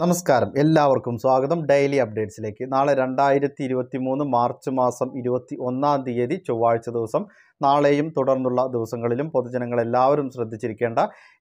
നമസ്കാരം എല്ലാവർക്കും സ്വാഗതം ഡെയിലി അപ്ഡേറ്റ്സിലേക്ക് നാളെ രണ്ടായിരത്തി ഇരുപത്തി മൂന്ന് മാർച്ച് മാസം ഇരുപത്തി ഒന്നാം തീയതി ചൊവ്വാഴ്ച ദിവസം നാളെയും തുടർന്നുള്ള ദിവസങ്ങളിലും പൊതുജനങ്ങൾ എല്ലാവരും ശ്രദ്ധിച്ചിരിക്കേണ്ട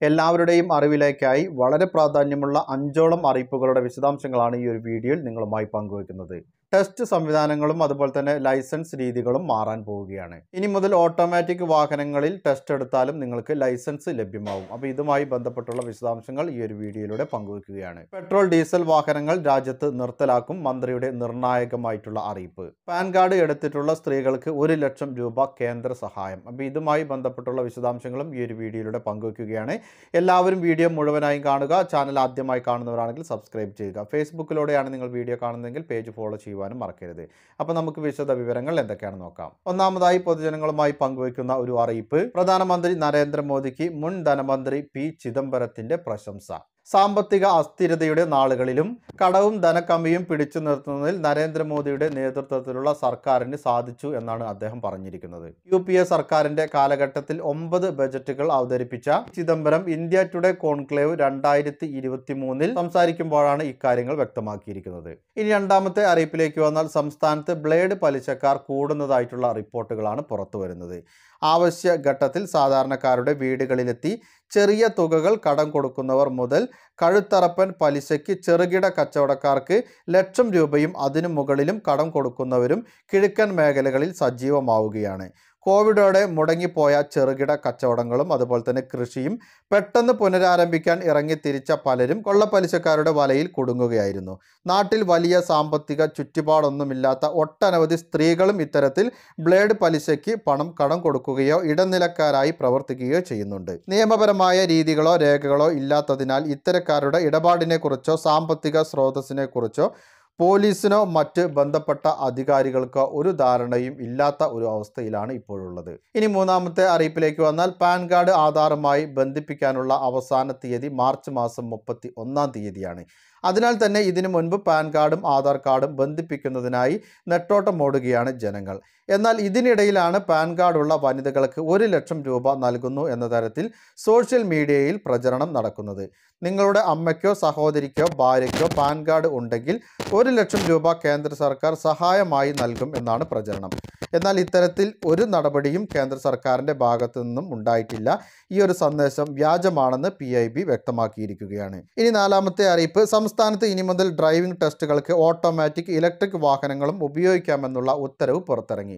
എല്ലാവരുടെയും അറിവിലേക്കായി വളരെ പ്രാധാന്യമുള്ള അഞ്ചോളം അറിയിപ്പുകളുടെ വിശദാംശങ്ങളാണ് ഈ ഒരു വീഡിയോയിൽ നിങ്ങളുമായി പങ്കുവയ്ക്കുന്നത് ടെസ്റ്റ് സംവിധാനങ്ങളും അതുപോലെ തന്നെ ലൈസൻസ് രീതികളും മാറാൻ പോവുകയാണ് ഇനി മുതൽ ഓട്ടോമാറ്റിക് വാഹനങ്ങളിൽ ടെസ്റ്റ് എടുത്താലും നിങ്ങൾക്ക് ലൈസൻസ് ലഭ്യമാവും അപ്പോൾ ഇതുമായി ബന്ധപ്പെട്ടുള്ള വിശദാംശങ്ങൾ ഈ ഒരു വീഡിയോയിലൂടെ പങ്കുവെക്കുകയാണ് പെട്രോൾ ഡീസൽ വാഹനങ്ങൾ രാജ്യത്ത് നിർത്തലാക്കും മന്ത്രിയുടെ നിർണായകമായിട്ടുള്ള അറിയിപ്പ് പാൻ കാർഡ് എടുത്തിട്ടുള്ള സ്ത്രീകൾക്ക് ഒരു ലക്ഷം രൂപ കേന്ദ്ര സഹായം അപ്പോൾ ഇതുമായി ബന്ധപ്പെട്ടുള്ള വിശദാംശങ്ങളും ഈ ഒരു വീഡിയോയിലൂടെ പങ്കുവെക്കുകയാണ് എല്ലാവരും വീഡിയോ മുഴുവനായും കാണുക ചാനൽ ആദ്യമായി കാണുന്നവരാണെങ്കിൽ സബ്സ്ക്രൈബ് ചെയ്യുക ഫേസ്ബുക്കിലൂടെയാണ് നിങ്ങൾ വീഡിയോ കാണുന്നതെങ്കിൽ പേജ് ഫോളോ ചെയ്യുക ചെയ്യുവാനും മറക്കരുത് അപ്പോൾ നമുക്ക് വിശദ വിവരങ്ങൾ എന്തൊക്കെയാണെന്ന് നോക്കാം ഒന്നാമതായി പൊതുജനങ്ങളുമായി പങ്കുവയ്ക്കുന്ന ഒരു അറിയിപ്പ് പ്രധാനമന്ത്രി നരേന്ദ്രമോദിക്ക് മുൻ ധനമന്ത്രി പി ചിദംബരത്തിന്റെ പ്രശംസ സാമ്പത്തിക അസ്ഥിരതയുടെ നാളുകളിലും കടവും ധനക്കമ്മിയും പിടിച്ചു നിർത്തുന്നതിൽ നരേന്ദ്രമോദിയുടെ നേതൃത്വത്തിലുള്ള സർക്കാരിന് സാധിച്ചു എന്നാണ് അദ്ദേഹം പറഞ്ഞിരിക്കുന്നത് യു പി എ സർക്കാരിന്റെ കാലഘട്ടത്തിൽ ഒമ്പത് ബജറ്റുകൾ അവതരിപ്പിച്ച ചിദംബരം ഇന്ത്യ ടുഡേ കോൺക്ലേവ് രണ്ടായിരത്തി ഇരുപത്തി മൂന്നിൽ സംസാരിക്കുമ്പോഴാണ് ഇക്കാര്യങ്ങൾ വ്യക്തമാക്കിയിരിക്കുന്നത് ഇനി രണ്ടാമത്തെ അറിയിപ്പിലേക്ക് വന്നാൽ സംസ്ഥാനത്ത് ബ്ലേഡ് പലിശക്കാർ കൂടുന്നതായിട്ടുള്ള റിപ്പോർട്ടുകളാണ് പുറത്തുവരുന്നത് ആവശ്യ ഘട്ടത്തിൽ സാധാരണക്കാരുടെ വീടുകളിലെത്തി ചെറിയ തുകകൾ കടം കൊടുക്കുന്നവർ മുതൽ കഴുത്തറപ്പൻ പലിശയ്ക്ക് ചെറുകിട കച്ചവടക്കാർക്ക് ലക്ഷം രൂപയും അതിനു മുകളിലും കടം കൊടുക്കുന്നവരും കിഴക്കൻ മേഖലകളിൽ സജീവമാവുകയാണ് കോവിഡോടെ മുടങ്ങിപ്പോയ ചെറുകിട കച്ചവടങ്ങളും അതുപോലെ തന്നെ കൃഷിയും പെട്ടെന്ന് പുനരാരംഭിക്കാൻ തിരിച്ച പലരും കൊള്ളപ്പലിശക്കാരുടെ വലയിൽ കുടുങ്ങുകയായിരുന്നു നാട്ടിൽ വലിയ സാമ്പത്തിക ചുറ്റുപാടൊന്നുമില്ലാത്ത ഒട്ടനവധി സ്ത്രീകളും ഇത്തരത്തിൽ ബ്ലേഡ് പലിശയ്ക്ക് പണം കടം കൊടുക്കുകയോ ഇടനിലക്കാരായി പ്രവർത്തിക്കുകയോ ചെയ്യുന്നുണ്ട് നിയമപരമായ രീതികളോ രേഖകളോ ഇല്ലാത്തതിനാൽ ഇത്തരക്കാരുടെ ഇടപാടിനെക്കുറിച്ചോ സാമ്പത്തിക സ്രോതസ്സിനെക്കുറിച്ചോ പോലീസിനോ മറ്റ് ബന്ധപ്പെട്ട അധികാരികൾക്കോ ഒരു ധാരണയും ഇല്ലാത്ത ഒരു അവസ്ഥയിലാണ് ഇപ്പോഴുള്ളത് ഇനി മൂന്നാമത്തെ അറിയിപ്പിലേക്ക് വന്നാൽ പാൻ കാർഡ് ആധാറുമായി ബന്ധിപ്പിക്കാനുള്ള അവസാന തീയതി മാർച്ച് മാസം മുപ്പത്തി ഒന്നാം തീയതിയാണ് അതിനാൽ തന്നെ ഇതിനു മുൻപ് പാൻ കാർഡും ആധാർ കാർഡും ബന്ധിപ്പിക്കുന്നതിനായി നെട്ടോട്ടം ഓടുകയാണ് ജനങ്ങൾ എന്നാൽ ഇതിനിടയിലാണ് പാൻ കാർഡുള്ള വനിതകൾക്ക് ഒരു ലക്ഷം രൂപ നൽകുന്നു എന്ന തരത്തിൽ സോഷ്യൽ മീഡിയയിൽ പ്രചരണം നടക്കുന്നത് നിങ്ങളുടെ അമ്മയ്ക്കോ സഹോദരിക്കോ ഭാര്യയ്ക്കോ പാൻ കാർഡ് ഉണ്ടെങ്കിൽ ഒരു ലക്ഷം രൂപ കേന്ദ്ര സർക്കാർ സഹായമായി നൽകും എന്നാണ് പ്രചരണം എന്നാൽ ഇത്തരത്തിൽ ഒരു നടപടിയും കേന്ദ്ര സർക്കാരിൻ്റെ ഭാഗത്തു നിന്നും ഉണ്ടായിട്ടില്ല ഈ ഒരു സന്ദേശം വ്യാജമാണെന്ന് പി വ്യക്തമാക്കിയിരിക്കുകയാണ് ഇനി നാലാമത്തെ അറിയിപ്പ് സംസ്ഥാനത്ത് ഇനി മുതൽ ഡ്രൈവിംഗ് ടെസ്റ്റുകൾക്ക് ഓട്ടോമാറ്റിക് ഇലക്ട്രിക് വാഹനങ്ങളും ഉപയോഗിക്കാമെന്നുള്ള ഉത്തരവ് പുറത്തിറങ്ങി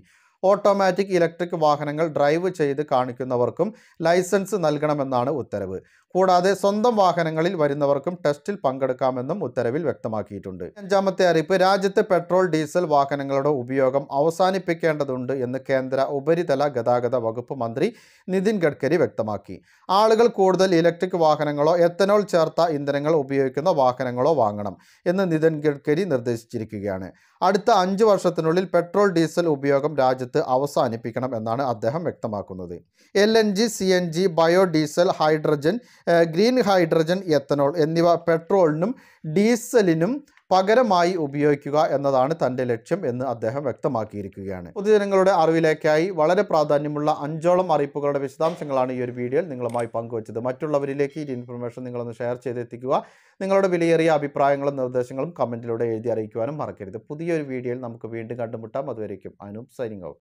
ഓട്ടോമാറ്റിക് ഇലക്ട്രിക് വാഹനങ്ങൾ ഡ്രൈവ് ചെയ്ത് കാണിക്കുന്നവർക്കും ലൈസൻസ് നൽകണമെന്നാണ് ഉത്തരവ് കൂടാതെ സ്വന്തം വാഹനങ്ങളിൽ വരുന്നവർക്കും ടെസ്റ്റിൽ പങ്കെടുക്കാമെന്നും ഉത്തരവിൽ വ്യക്തമാക്കിയിട്ടുണ്ട് അഞ്ചാമത്തെ അറിയിപ്പ് രാജ്യത്ത് പെട്രോൾ ഡീസൽ വാഹനങ്ങളുടെ ഉപയോഗം അവസാനിപ്പിക്കേണ്ടതുണ്ട് എന്ന് കേന്ദ്ര ഉപരിതല ഗതാഗത വകുപ്പ് മന്ത്രി നിതിൻ ഗഡ്കരി വ്യക്തമാക്കി ആളുകൾ കൂടുതൽ ഇലക്ട്രിക് വാഹനങ്ങളോ എത്തനോൾ ചേർത്ത ഇന്ധനങ്ങൾ ഉപയോഗിക്കുന്ന വാഹനങ്ങളോ വാങ്ങണം എന്ന് നിതിൻ ഗഡ്കരി നിർദ്ദേശിച്ചിരിക്കുകയാണ് അടുത്ത അഞ്ച് വർഷത്തിനുള്ളിൽ പെട്രോൾ ഡീസൽ ഉപയോഗം രാജ്യത്ത് അവസാനിപ്പിക്കണം എന്നാണ് അദ്ദേഹം വ്യക്തമാക്കുന്നത് L N G C N G biodiesel hydrogen green hydrogen ethanol എന്നിവ പെട്രോളിനും ഡീസലിനും പകരമായി ഉപയോഗിക്കുക എന്നതാണ് തൻ്റെ ലക്ഷ്യം എന്ന് അദ്ദേഹം വ്യക്തമാക്കിയിരിക്കുകയാണ് പൊതുജനങ്ങളുടെ അറിവിലേക്കായി വളരെ പ്രാധാന്യമുള്ള അഞ്ചോളം അറിയിപ്പുകളുടെ വിശദാംശങ്ങളാണ് ഈ ഒരു വീഡിയോയിൽ നിങ്ങളുമായി പങ്കുവച്ചത് മറ്റുള്ളവരിലേക്ക് ഈ ഇൻഫർമേഷൻ നിങ്ങളൊന്ന് ഷെയർ ചെയ്തെത്തിക്കുക നിങ്ങളുടെ വിലയേറിയ അഭിപ്രായങ്ങളും നിർദ്ദേശങ്ങളും കമൻറ്റിലൂടെ എഴുതി അറിയിക്കുവാനും മറക്കരുത് പുതിയൊരു വീഡിയോയിൽ നമുക്ക് വീണ്ടും കണ്ടുമുട്ടാം അതുവരേക്കും അനു സൈനിങ് ഔട്ട്